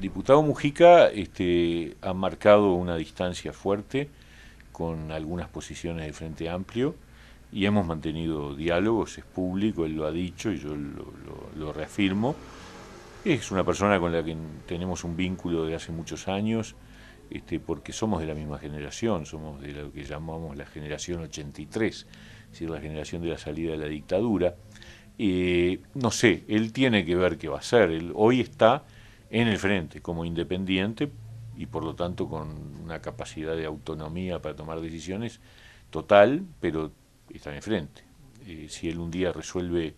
el diputado Mujica este, ha marcado una distancia fuerte con algunas posiciones de Frente Amplio y hemos mantenido diálogos, es público, él lo ha dicho y yo lo, reafirmo. Es una persona con la que tenemos un vínculo de hace muchos años, este, porque somos de la misma generación, somos de lo que llamamos la generación 83, es decir, la generación de la salida de la dictadura. Eh, no sé, él tiene que ver qué va a hacer, él hoy está en el frente, como independiente y por lo tanto con una capacidad de autonomía para tomar decisiones total, pero está en el frente. Eh, si él un día resuelve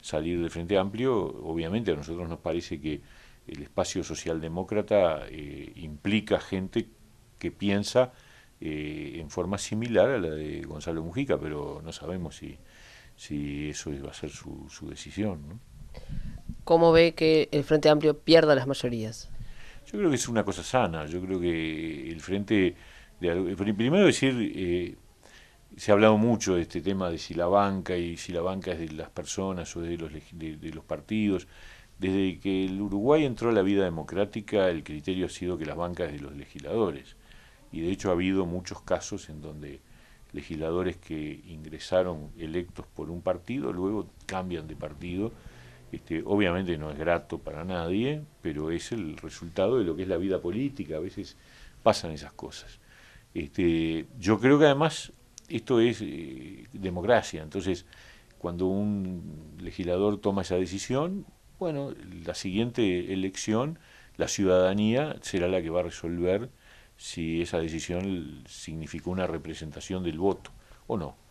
salir del Frente Amplio, obviamente a nosotros nos parece que el espacio socialdemócrata eh, implica gente que piensa eh, en forma similar a la de Gonzalo Mujica, pero no sabemos si, si eso va a ser su, su decisión. ¿Cómo ve que el Frente Amplio pierda las mayorías? Yo creo que es una cosa sana. Yo creo que el Frente. primero decir, eh, se ha hablado mucho de este tema de si la banca y si la banca es de las personas o de los, de, los partidos. Desde que el Uruguay entró a la vida democrática, el criterio ha sido que las bancas es de los legisladores. Y de hecho ha habido muchos casos en donde legisladores que ingresaron electos por un partido luego cambian de partido este, obviamente no es grato para nadie, pero es el resultado de lo que es la vida política, a veces pasan esas cosas. Este, yo creo que además esto es eh, democracia, entonces cuando un legislador toma esa decisión, bueno, la siguiente elección, la ciudadanía será la que va a resolver si esa decisión significó una representación del voto o no.